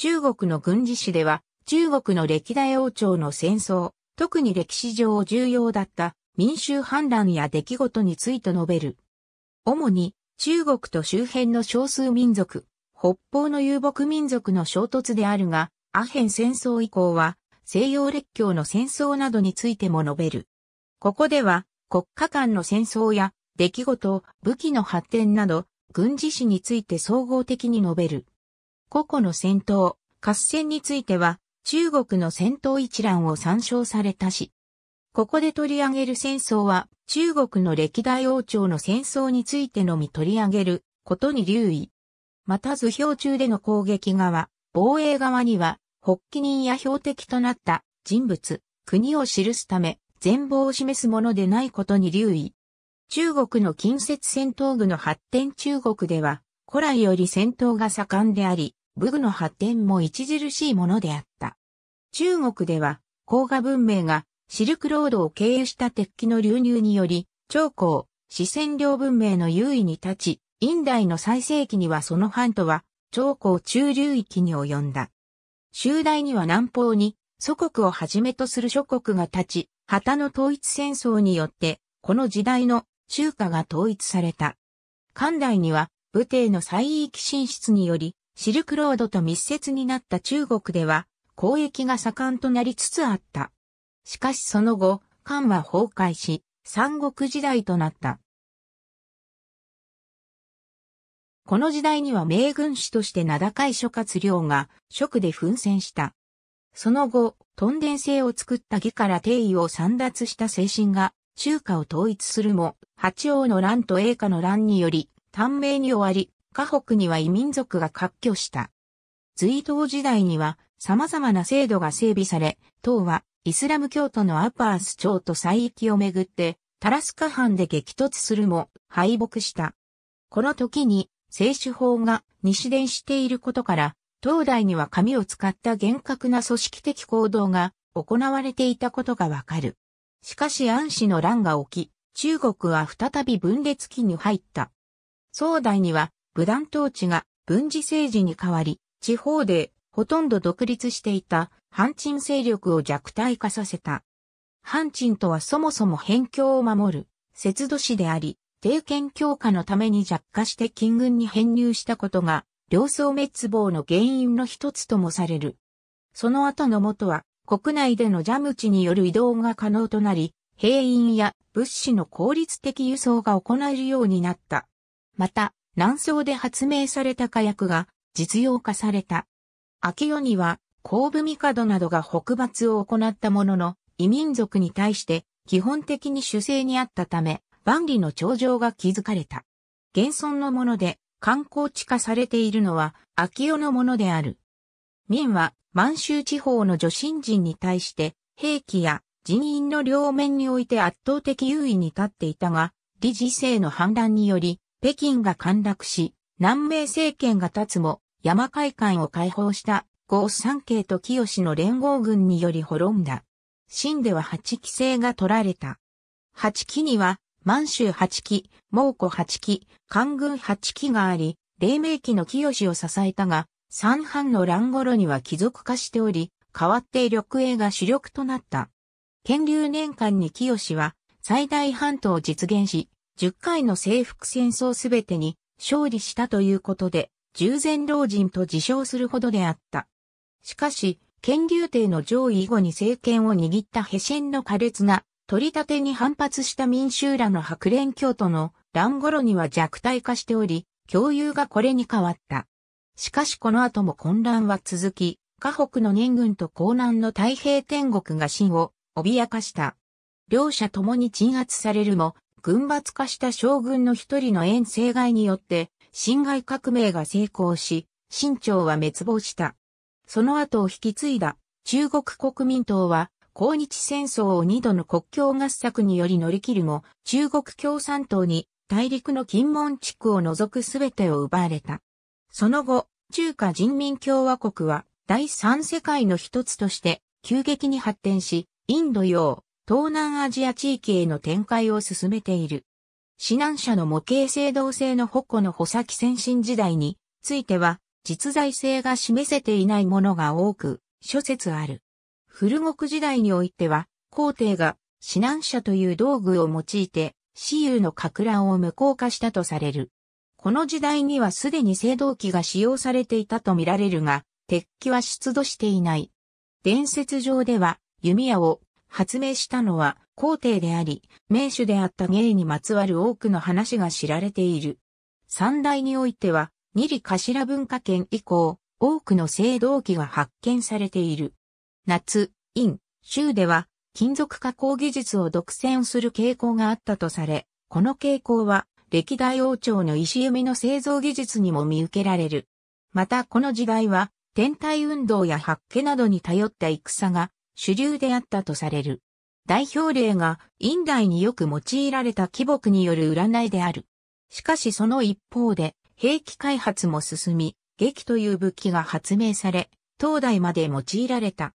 中国の軍事史では、中国の歴代王朝の戦争、特に歴史上重要だった民衆反乱や出来事について述べる。主に中国と周辺の少数民族、北方の遊牧民族の衝突であるが、アヘン戦争以降は西洋列強の戦争などについても述べる。ここでは国家間の戦争や出来事、武器の発展など軍事史について総合的に述べる。個々の戦闘、合戦については、中国の戦闘一覧を参照されたし、ここで取り上げる戦争は、中国の歴代王朝の戦争についてのみ取り上げることに留意。また図表中での攻撃側、防衛側には、発起人や標的となった人物、国を記すため、全貌を示すものでないことに留意。中国の近接戦闘具の発展中国では、古来より戦闘が盛んであり、武具の発展も著しいものであった。中国では、甲賀文明がシルクロードを経由した鉄器の流入により、長江、四川領文明の優位に立ち、陰代の最盛期にはその半島は、長江中流域に及んだ。終大には南方に、祖国をはじめとする諸国が立ち、旗の統一戦争によって、この時代の中華が統一された。漢代には、武帝の再域進出により、シルクロードと密接になった中国では、交易が盛んとなりつつあった。しかしその後、漢は崩壊し、三国時代となった。この時代には名軍師として名高い諸葛亮が、職で奮戦した。その後、トンデン制を作った義から帝位を散奪した精神が、中華を統一するも、八王の乱と栄華の乱により、短命に終わり、河北には異民族が割拠した。隋唐時代には様々な制度が整備され、唐はイスラム教徒のアパース朝と西域をめぐって、タラスカ藩で激突するも敗北した。この時に、聖主法が西伝していることから、東大には紙を使った厳格な組織的行動が行われていたことがわかる。しかし安氏の乱が起き、中国は再び分裂期に入った。宋代には武断統治が軍事政治に変わり、地方でほとんど独立していた反陳勢力を弱体化させた。反陳とはそもそも辺境を守る、節度市であり、帝権強化のために弱化して金軍に編入したことが、両層滅亡の原因の一つともされる。その後の元は、国内での蛇口による移動が可能となり、兵員や物資の効率的輸送が行えるようになった。また、南宋で発明された火薬が実用化された。秋夜には、後部帝などが北伐を行ったものの、異民族に対して基本的に主制にあったため、万里の長城が築かれた。現存のもので観光地化されているのは秋代のものである。民は満州地方の女神人に対して兵器や人員の両面において圧倒的優位に立っていたが、理事制の反乱により北京が陥落し、南明政権が立つも、山海間を解放した豪三慶と清の連合軍により滅んだ。秦では八期制が取られた。八期には、満州八期、蒙古八期、官軍八期があり、黎明期の清を支えたが、三藩の乱頃には貴族化しており、代わって緑営が主力となった。建立年間に清は、最大半島を実現し、10回の征服戦争すべてに勝利したということで、従前老人と自称するほどであった。しかし、権竜帝の上位以後に政権を握ったヘシェンの苛烈な取り立てに反発した民衆らの白蓮教徒の乱頃には弱体化しており、共有がこれに変わった。しかしこの後も混乱は続き、河北の年軍と江南の太平天国が真を脅かした。両者ともに鎮圧されるも、軍閥化した将軍の一人の遠征外によって、侵害革命が成功し、清朝は滅亡した。その後を引き継いだ中国国民党は、抗日戦争を二度の国境合作により乗り切るも、中国共産党に大陸の金門地区を除くすべてを奪われた。その後、中華人民共和国は第三世界の一つとして急激に発展し、インド洋、東南アジア地域への展開を進めている。指南者の模型制度性の矛の穂先先進時代については実在性が示せていないものが多く諸説ある。古国時代においては皇帝が指南者という道具を用いて私有の格乱を無効化したとされる。この時代にはすでに制銅機が使用されていたとみられるが、鉄器は出土していない。伝説上では弓矢を発明したのは皇帝であり、名手であった芸にまつわる多くの話が知られている。三大においては、二里頭文化圏以降、多くの青銅器が発見されている。夏、陰、州では、金属加工技術を独占する傾向があったとされ、この傾向は、歴代王朝の石弓の製造技術にも見受けられる。またこの時代は、天体運動や発家などに頼った戦が主流であったとされる。代表例が、院内によく用いられた貴木による占いである。しかしその一方で、兵器開発も進み、劇という武器が発明され、東大まで用いられた。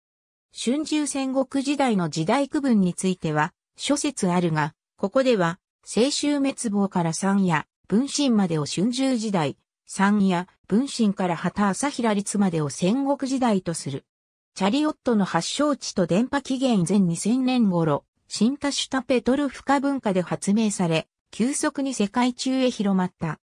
春秋戦国時代の時代区分については、諸説あるが、ここでは、青州滅亡から三夜、文神までを春秋時代、三夜、文神から旗朝平律までを戦国時代とする。チャリオットの発祥地と電波起源前2000年頃、新シ種タペトル不可文化で発明され、急速に世界中へ広まった。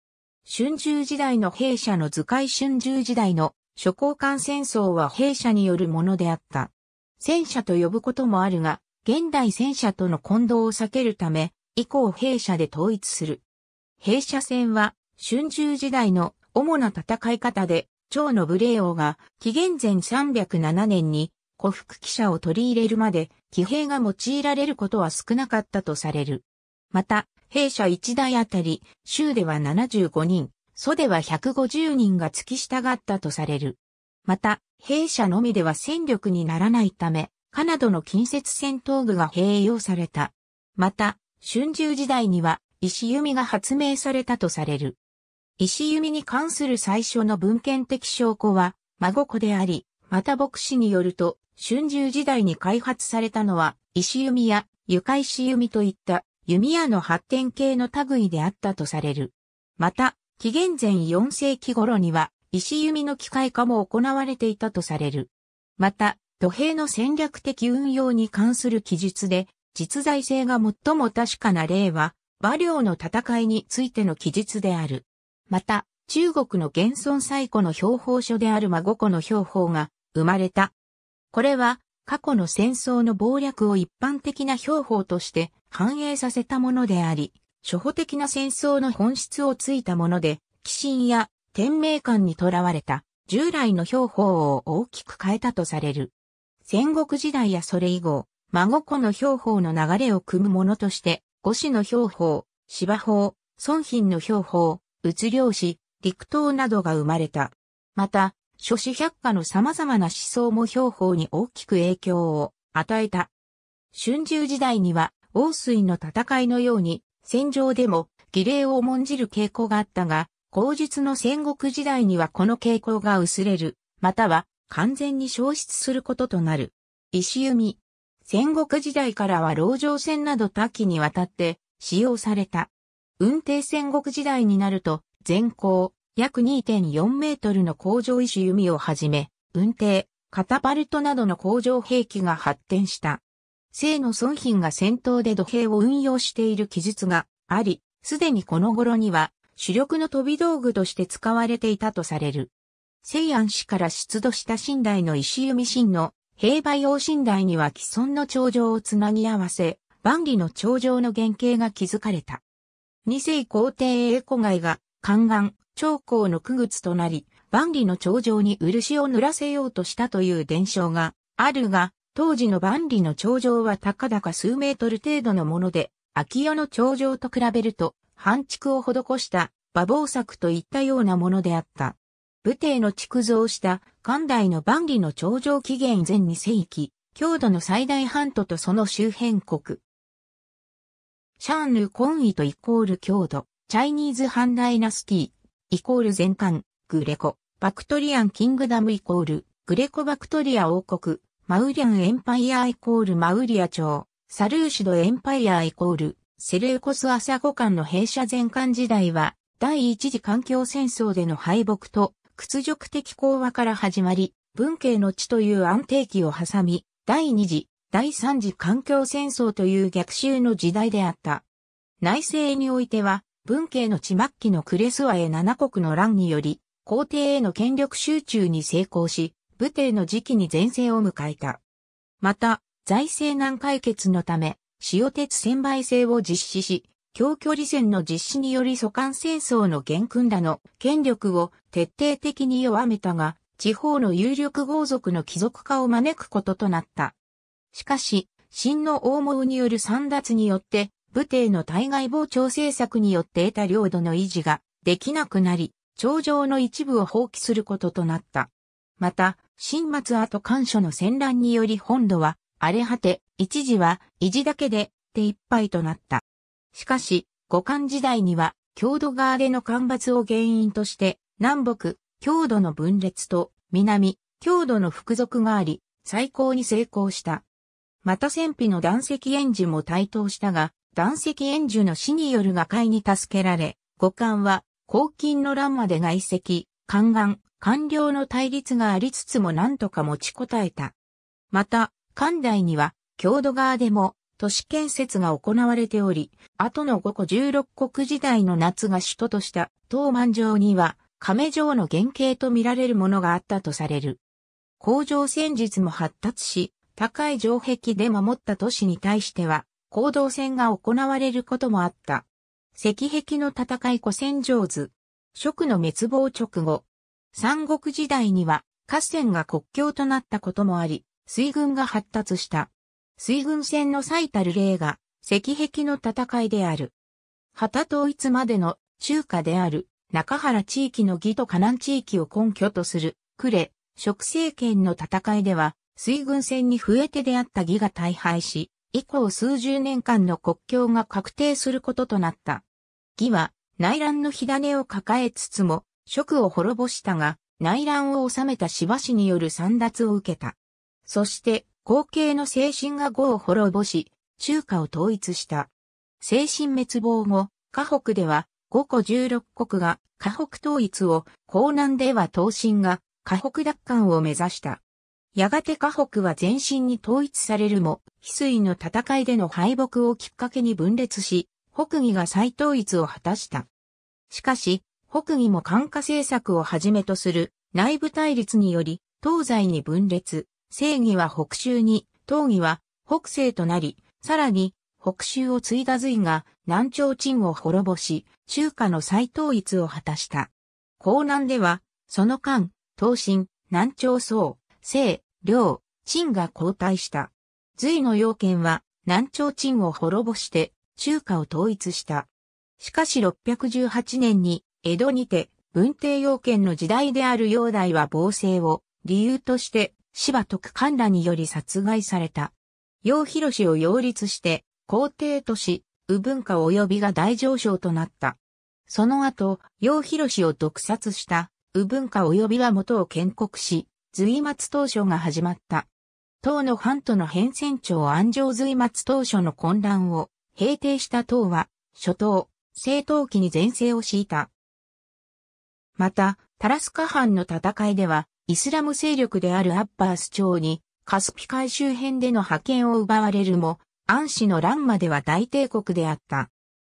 春秋時代の弊社の図解春秋時代の諸交換戦争は弊社によるものであった。戦車と呼ぶこともあるが、現代戦車との混同を避けるため、以降弊社で統一する。弊社戦は、春秋時代の主な戦い方で、長の無礼王が紀元前307年に古福記者を取り入れるまで騎兵が用いられることは少なかったとされる。また、弊社1台あたり、州では75人、祖では150人が付き従ったとされる。また、弊社のみでは戦力にならないため、カナドの近接戦闘具が併用された。また、春秋時代には石弓が発明されたとされる。石弓に関する最初の文献的証拠は、孫子であり、また牧師によると、春秋時代に開発されたのは、石弓や床石弓といった弓矢の発展系の類であったとされる。また、紀元前4世紀頃には、石弓の機械化も行われていたとされる。また、土兵の戦略的運用に関する記述で、実在性が最も確かな例は、馬領の戦いについての記述である。また、中国の現存最古の標本書である孫子の標本が生まれた。これは過去の戦争の謀略を一般的な標本として反映させたものであり、初歩的な戦争の本質をついたもので、鬼神や天命観にとらわれた従来の標本を大きく変えたとされる。戦国時代やそれ以後、孫子の標本の流れを組むものとして、五子の標本、芝法、孫品の標本、物量史、陸等などが生まれた。また、諸子百科の様々な思想も標法に大きく影響を与えた。春秋時代には、王水の戦いのように、戦場でも儀礼を重んじる傾向があったが、後述の戦国時代にはこの傾向が薄れる、または完全に消失することとなる。石弓。戦国時代からは籠城戦など多岐にわたって使用された。運転戦国時代になると、全高、約2.4メートルの工場石弓をはじめ、運転、カタパルトなどの工場兵器が発展した。性の孫品が戦闘で土兵を運用している記述があり、すでにこの頃には主力の飛び道具として使われていたとされる。西安市から出土した寝台の石弓神の兵馬用寝台には既存の頂上をつなぎ合わせ、万里の頂上の原型が築かれた。二世皇帝栄子街が、宦官、長江の区靴となり、万里の頂上に漆を塗らせようとしたという伝承があるが、当時の万里の頂上は高々数メートル程度のもので、秋夜の頂上と比べると、半築を施した馬防作といったようなものであった。武帝の築造した関大の万里の頂上紀元前2世紀、郷土の最大半島とその周辺国、シャーンヌ・コンイトイコール郷土、チャイニーズ・ハンダイナスティ、イコール全巻、グレコ、バクトリアン・キングダムイコール、グレコ・バクトリア王国、マウリアン・エンパイアイコールマウリア朝、サルーシド・エンパイアイコール、セレーコス・アサゴ間の弊社全巻時代は、第一次環境戦争での敗北と、屈辱的講和から始まり、文系の地という安定期を挟み、第二次第三次環境戦争という逆襲の時代であった。内政においては、文系の地末期のクレスワへ七国の乱により、皇帝への権力集中に成功し、武帝の時期に前世を迎えた。また、財政難解決のため、塩鉄専売制を実施し、長距離戦の実施により疎韓戦争の元君らの権力を徹底的に弱めたが、地方の有力豪族の貴族化を招くこととなった。しかし、秦の大毛による三奪によって、武帝の対外膨張政策によって得た領土の維持ができなくなり、頂上の一部を放棄することとなった。また、新末後干渉の戦乱により本土は荒れ果て、一時は維持だけで手一杯となった。しかし、五漢時代には、郷土側での干ばつを原因として、南北、郷土の分裂と南、郷土の複属があり、最高に成功した。また戦費の断石援助も台頭したが、断石援助の死による瓦解に助けられ、五冠は、黄金の乱まで外石、宦官、官僚の対立がありつつも何とか持ちこたえた。また、関大には、郷土側でも、都市建設が行われており、後の五個十六国時代の夏が首都とした東満城には、亀城の原型と見られるものがあったとされる。工場戦術も発達し、高い城壁で守った都市に対しては、行動戦が行われることもあった。石壁の戦い古戦上図。蜀の滅亡直後。三国時代には河川が国境となったこともあり、水軍が発達した。水軍戦の最たる例が石壁の戦いである。旗統一までの中華である中原地域の義と河南地域を根拠とする呉、食政権の戦いでは水軍戦に増えてであった義が大敗し、以降数十年間の国境が確定することとなった。義は内乱の火種を抱えつつも、職を滅ぼしたが、内乱を収めた芝氏による散奪を受けた。そして、後継の精神が語を滅ぼし、中華を統一した。精神滅亡後、河北では五個十六国が河北統一を、江南では東進が河北奪還を目指した。やがて河北は全身に統一されるも、翡翠の戦いでの敗北をきっかけに分裂し、北魏が再統一を果たした。しかし、北魏も寒化政策をはじめとする内部対立により、東西に分裂、正義は北州に、東義は北西となり、さらに北州を継いだ隋が南朝陳を滅ぼし、中華の再統一を果たした。江南では、その間、東進、南朝宋、西、両、陳が交代した。隋の要件は、南朝陳を滅ぼして、中華を統一した。しかし618年に、江戸にて、文帝要件の時代である煬代は暴政を、理由として、芝徳官らにより殺害された。陽広氏を擁立して、皇帝都市、右文化及びが大上昇となった。その後、陽広氏を毒殺した、右文化及びは元を建国し、随末当初が始まった。党の藩との変遷長安城随末当初の混乱を、平定した党は、初党、政党期に前世を敷いた。また、タラスカ藩の戦いでは、イスラム勢力であるアッバース朝に、カスピ海周辺での覇権を奪われるも、安氏の乱までは大帝国であった。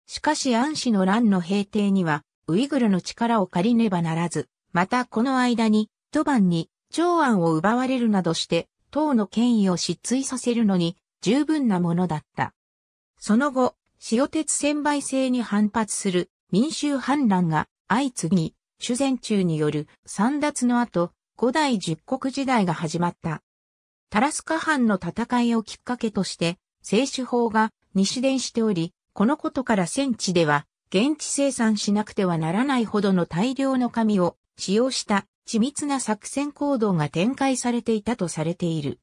しかし安氏の乱の平定には、ウイグルの力を借りねばならず、またこの間に、土バンに長安を奪われるなどして、党の権威を失墜させるのに十分なものだった。その後、塩鉄専売制に反発する民衆反乱が相次ぎ、修善中による三奪の後、五代十国時代が始まった。タラスカ藩の戦いをきっかけとして、政酒法が西伝しており、このことから戦地では、現地生産しなくてはならないほどの大量の紙を使用した緻密な作戦行動が展開されていたとされている。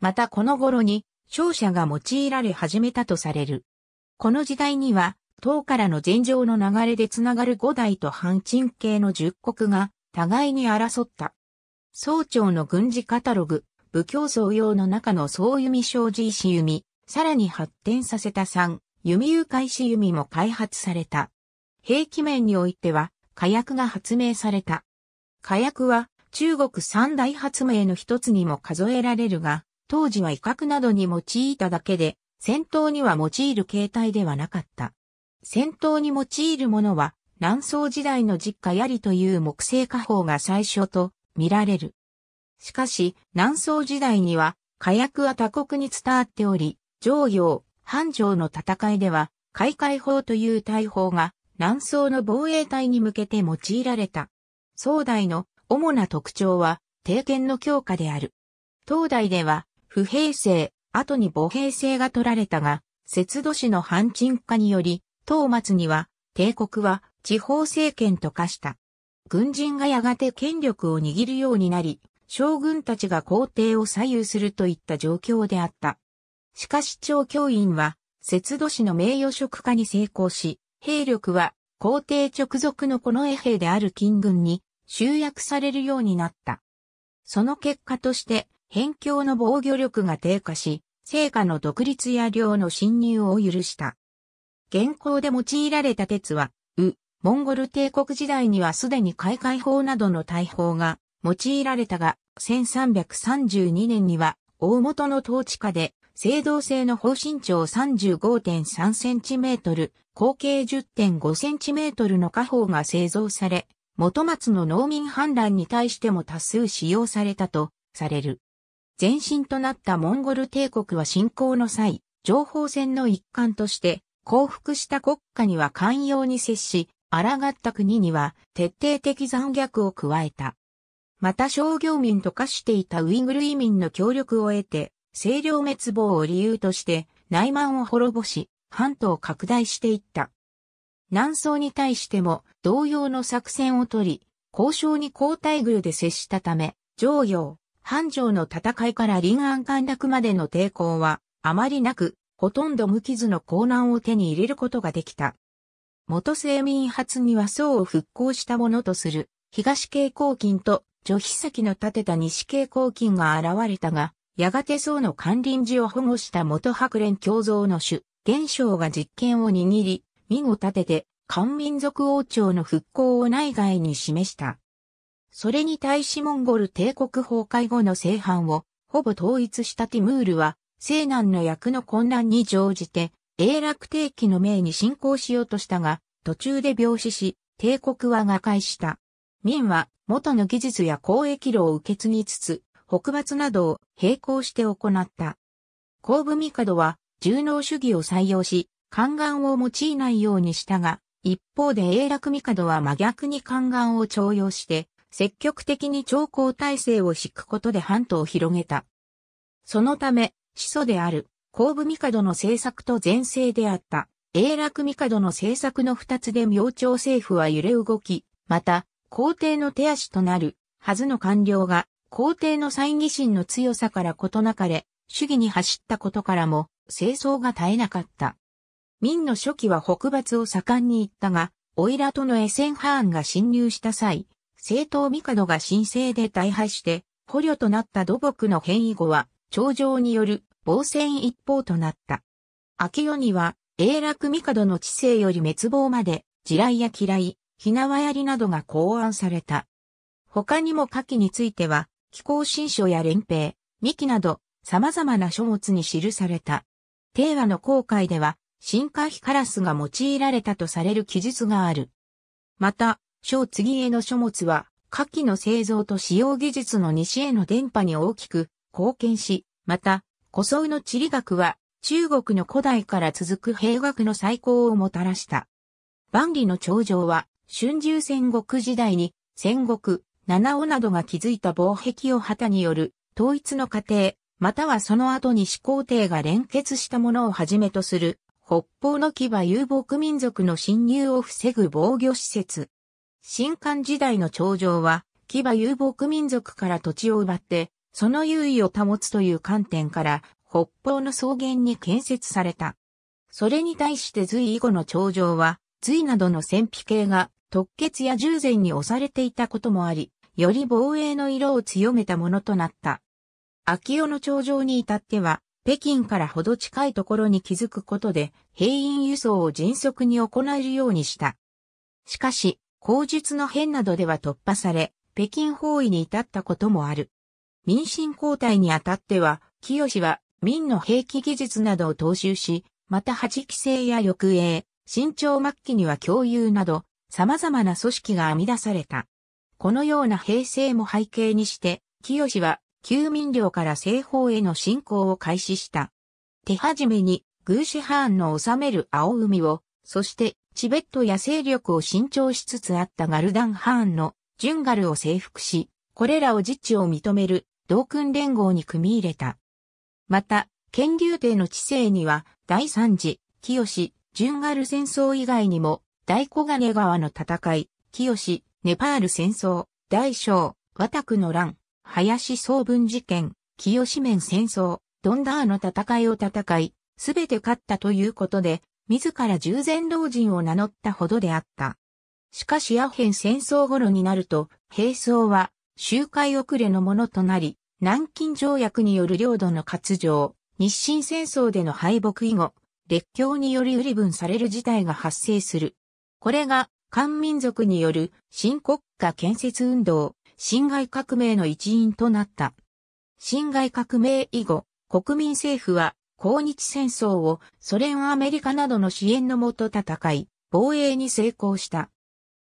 またこの頃に勝者が用いられ始めたとされる。この時代には、唐からの前上の流れでつながる五代と反陳系の十国が互いに争った。総長の軍事カタログ、武教僧用の中の総弓障子石弓、さらに発展させた三、弓誘拐石弓も開発された。兵器面においては、火薬が発明された。火薬は中国三大発明の一つにも数えられるが、当時は威嚇などに用いただけで、戦闘には用いる形態ではなかった。戦闘に用いるものは、南宋時代の実家槍という木製火砲が最初と見られる。しかし、南宋時代には火薬は他国に伝わっており、上陽、繁盛の戦いでは、海海砲という大砲が南宋の防衛隊に向けて用いられた。壮大の主な特徴は、帝剣の強化である。東大では、不平成、後に母平成が取られたが、節度市の反鎮化により、東末には、帝国は地方政権と化した。軍人がやがて権力を握るようになり、将軍たちが皇帝を左右するといった状況であった。しかし長教員は、節度市の名誉職化に成功し、兵力は皇帝直属のこの衛兵である金軍に集約されるようになった。その結果として、辺境の防御力が低下し、成果の独立や量の侵入を許した。現行で用いられた鉄は、ウ、モンゴル帝国時代にはすでに開会法などの大砲が用いられたが、1332年には大元の統治下で、青銅製の方身長 35.3cm、口径 10.5cm の下方が製造され、元松の農民反乱に対しても多数使用されたとされる。前身となったモンゴル帝国は侵攻の際、情報戦の一環として降伏した国家には寛容に接し、抗った国には徹底的残虐を加えた。また商業民と化していたウイグル移民の協力を得て、清涼滅亡を理由として内慢を滅ぼし、半島を拡大していった。南宋に対しても同様の作戦をとり、交渉に交代宮で接したため、常洋、繁盛の戦いから臨安陥落までの抵抗はあまりなく、ほとんど無傷の江南を手に入れることができた。元生民発には宋を復興したものとする東慶黄金と除飛先の建てた西慶黄金が現れたが、やがて宋の関林寺を保護した元白蓮共造の主、元章が実権を握り、民を立てて、漢民族王朝の復興を内外に示した。それに対しモンゴル帝国崩壊後の西藩をほぼ統一したティムールは西南の役の混乱に乗じて永楽帝期の命に進行しようとしたが途中で病死し帝国は瓦解した。民は元の技術や交易路を受け継ぎつつ北伐などを並行して行った。後部帝は重農主義を採用し宦官を用いないようにしたが、一方で永楽帝は真逆に宦官を徴用して、積極的に朝貢体制を敷くことで半島を広げた。そのため、始祖である、後部帝の政策と前世であった、永楽帝の政策の二つで明朝政府は揺れ動き、また、皇帝の手足となる、はずの官僚が、皇帝の猜疑心の強さから異なかれ、主義に走ったことからも、清掃が絶えなかった。明の初期は北伐を盛んに行ったが、オイラとのエセンハーンが侵入した際、政党帝が神聖で大敗して、捕虜となった土木の変異後は、頂上による防戦一方となった。明世には、永楽帝の知性より滅亡まで、地雷や嫌い、ひなわやりなどが考案された。他にも下記については、気候新書や連兵、幹など、様々な書物に記された。帝和の航海では、進化費カラスが用いられたとされる記述がある。また、小次への書物は、下記の製造と使用技術の西への伝播に大きく貢献し、また、古僧の地理学は、中国の古代から続く兵学の再興をもたらした。万里の長城は、春秋戦国時代に、戦国、七尾などが築いた防壁を旗による統一の過程、またはその後に始皇帝が連結したものをはじめとする北方の牙遊牧民族の侵入を防ぐ防御施設。新漢時代の頂上は、牙遊牧民族から土地を奪って、その優位を保つという観点から、北方の草原に建設された。それに対して隋以後の頂上は、隋などの戦費系が突血や従前に押されていたこともあり、より防衛の色を強めたものとなった。秋代の頂上に至っては、北京からほど近いところに気づくことで、兵員輸送を迅速に行えるようにした。しかし、口述の変などでは突破され、北京包囲に至ったこともある。民進交代にあたっては、清は民の兵器技術などを踏襲し、また八期生や抑営、新朝末期には共有など、様々な組織が編み出された。このような平成も背景にして、清は旧民領から西方への侵攻を開始した。手始めに、グーシュハーンの治める青海を、そしてチベットや勢力を伸長しつつあったガルダンハーンのジュンガルを征服し、これらを自治を認める同訓連合に組み入れた。また、権竜帝の治世には、第三次、清、ジュンガル戦争以外にも、大小金川の戦い、清、ネパール戦争、大小、和卓の乱、林総文事件、清面戦争、ドンダーの戦いを戦い、すべて勝ったということで、自ら従前老人を名乗ったほどであった。しかしアヘン戦争頃になると、兵装は周回遅れのものとなり、南京条約による領土の割譲、日清戦争での敗北以後、列強により売り分される事態が発生する。これが、漢民族による新国家建設運動、辛亥革命の一員となった。辛亥革命以後、国民政府は抗日戦争をソ連アメリカなどの支援のもと戦い、防衛に成功した。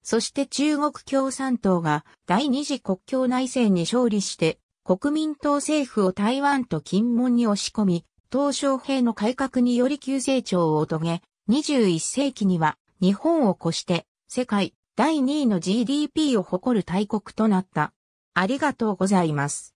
そして中国共産党が第二次国境内戦に勝利して国民党政府を台湾と金門に押し込み、鄧小平の改革により急成長を遂げ、21世紀には日本を越して世界第2位の GDP を誇る大国となった。ありがとうございます。